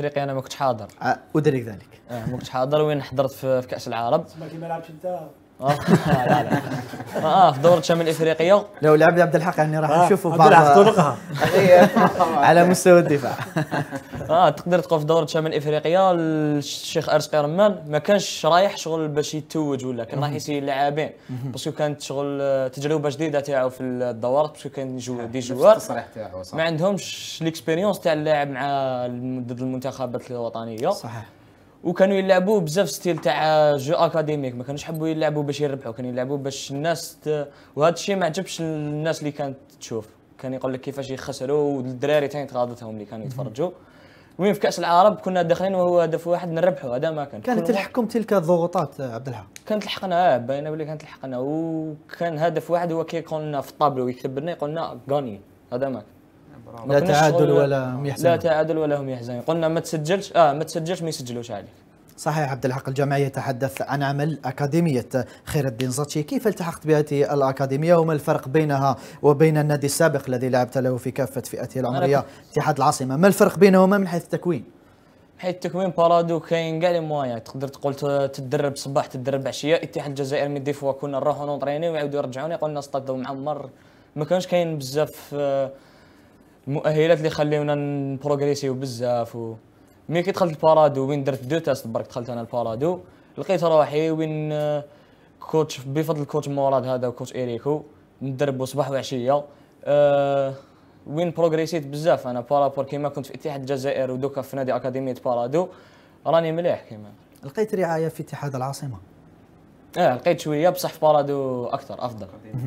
افريقيا انا ما كنتش حاضر ادرك آه، ذلك اه ما كنتش حاضر وين حضرت في, كاس العرب ما لعبتش انت آه، اه في دورة شمال افريقيا لو لعب عبد الحق يعني راح آه، نشوفه بعض عبد الحق طرقها على مستوى الدفاع اه تقدر تقول في دورة شمال افريقيا الشيخ ارس رمان ما كانش رايح شغل باش يتوج ولا كان رايح يسير لاعبين باسكو كانت شغل آه، تجربه جديده تاعو في الدورات باسكو كان جو آه، دي جوار ما عندهمش ليكسبيريونس تاع اللاعب مع ضد المنتخبات الوطنيه صحيح وكانوا يلعبوا بزاف ستيل تاع جو اكاديميك ما كانوش حبوا يلعبوا باش يربحوا كانوا يلعبوا باش الناس ت... وهذا الشيء ما عجبش الناس اللي كانت تشوف كان يقول لك كيفاش يخسروا والدراري ثاني تغاضتهم اللي كانوا يتفرجوا وين في كاس العرب كنا داخلين وهو هدف واحد نربحوا هذا ما كان كانت تلحقكم تلك الضغوطات عبد الحق كانت لحقنا اه باينه بلي كانت لحقنا وكان هدف واحد هو كيقول لنا في الطابلو يكتب لنا يقول لنا غاني هذا ما كان لا تعادل ولا هم يحزنون لا تعادل ولا هم يحزنون قلنا ما تسجلش اه ما تسجلش ما يسجلوش عليك صحيح عبد الحق الجمع يتحدث عن عمل أكاديمية خير الدين زاتشي كيف التحقت بهذه الأكاديمية وما الفرق بينها وبين النادي السابق الذي لعبت له في كافة فئاته العمرية اتحاد العاصمة ما الفرق بينهما من حيث التكوين حيث التكوين بارادو كاين كاع لي موايا تقدر تقول تدرب صباح تدرب عشيه اتحاد الجزائر من دي فوا كنا نروحو نونطريني ويعاودو يرجعوني قلنا لنا معمر ما كانش كاين بزاف آه، المؤهلات اللي خليونا نبروغريسيو بزاف و مي كي دخلت البارادو وين درت دو تاست برك دخلت انا البارادو لقيت روحي وين كوتش آه، بفضل كوتش مراد هذا وكوتش اريكو ندربو صباح وعشيه أه وين بروغريسيت بزاف انا بارابور كيما كنت في اتحاد الجزائر ودوكا في نادي اكاديميه بارادو راني مليح كيما لقيت رعايه في اتحاد العاصمه اه لقيت شويه بصح في بارادو اكثر افضل